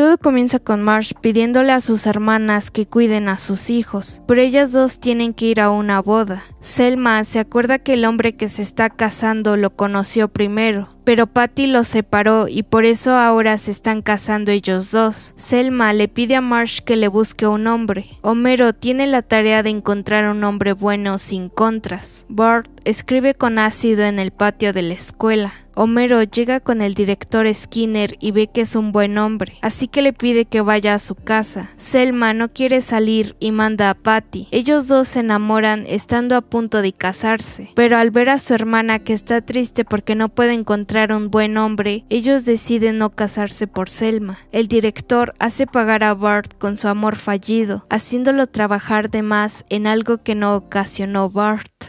Todo comienza con Marsh pidiéndole a sus hermanas que cuiden a sus hijos, pero ellas dos tienen que ir a una boda. Selma se acuerda que el hombre que se está casando lo conoció primero, pero Patty los separó y por eso ahora se están casando ellos dos. Selma le pide a Marsh que le busque un hombre. Homero tiene la tarea de encontrar un hombre bueno sin contras. Bart escribe con ácido en el patio de la escuela. Homero llega con el director Skinner y ve que es un buen hombre, así que le pide que vaya a su casa. Selma no quiere salir y manda a Patty. Ellos dos se enamoran estando a punto de casarse, pero al ver a su hermana que está triste porque no puede encontrar un buen hombre, ellos deciden no casarse por Selma. El director hace pagar a Bart con su amor fallido, haciéndolo trabajar de más en algo que no ocasionó Bart.